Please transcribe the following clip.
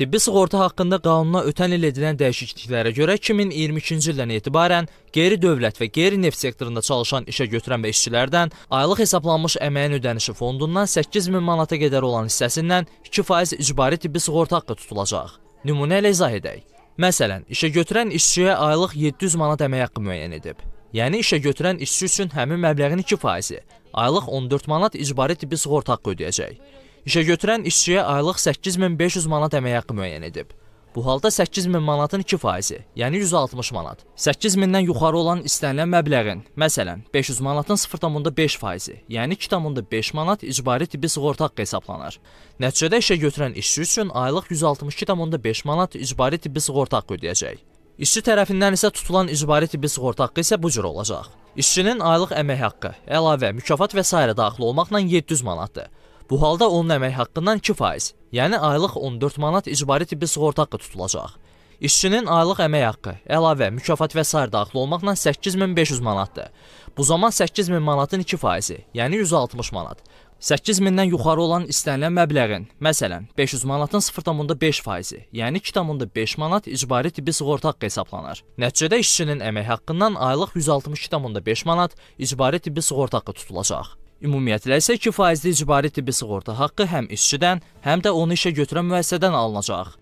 Tibbi sığorta haqqında qanuna ötən il edilən dəyişikliklərə görə 2022-ci ildən etibarən qeyri-dövlət və qeyri-neft sektorunda çalışan işə götürən və işçilərdən aylıq hesablanmış əməyin ödənişi fondundan 8000 manata qədər olan hissəsindən 2% icbari tibbi sığorta haqqı tutulacaq. Nümunə ilə izah edək. Məsələn, işə götürən işçiyə aylıq 700 manat əmək haqqı müəyyən edib. Yəni işə götürən işçi üçün həmin məbləğin 2%-i, aylıq 14 manat icbari tibbi sığorta haqqı ödəyəcək. İşə götürən işçiyə aylıq 8500 manat əmək haqqı müəyyən edib. Bu halda 8000 manatın 2 faizi, yəni 160 manat. 8000-dən yuxarı olan istənilən məbləğin, məsələn, 500 manatın 0.5 faizi, yəni 2.5 manat icbari tibbi sığorta haqqı hesablanır. Nəticədə işə götürən işçi üçün aylıq 162.5 manat icbari tibbi sığorta haqqı ödəyəcək. İşçi tərəfindən isə tutulan icbari tibbi sığorta haqqı isə bu cür olacaq. İşçinin aylıq əmək haqqı, əlavə, mükafat və s. daxil olmaqla 700 manatdır. Bu halda onun əmək haqqından 2%, yəni aylıq 14 manat icbari tibbi sığorta haqqı tutulacaq. İşçinin aylıq əmək haqqı, əlavə, mükafat və sair daxil olmaqla 8500 manatdır. Bu zaman 8000 manatın 2%-i, yəni 160 manat. 8000-dən yuxarı olan istənilən məbləğin, məsələn, 500 manatın 0.5%-i, yəni 2.5 manat icbari tibbi sığorta haqqı hesablanır. Nəticədə işçinin əmək haqqından aylıq 162.5 manat icbari tibbi sığorta haqqı tutulacaq. Ümumiyyətlə isə 2 faizli icbari tibbi sığorta haqqı həm işçidən, həm də onu işə götürən müəssisədən alınacaq.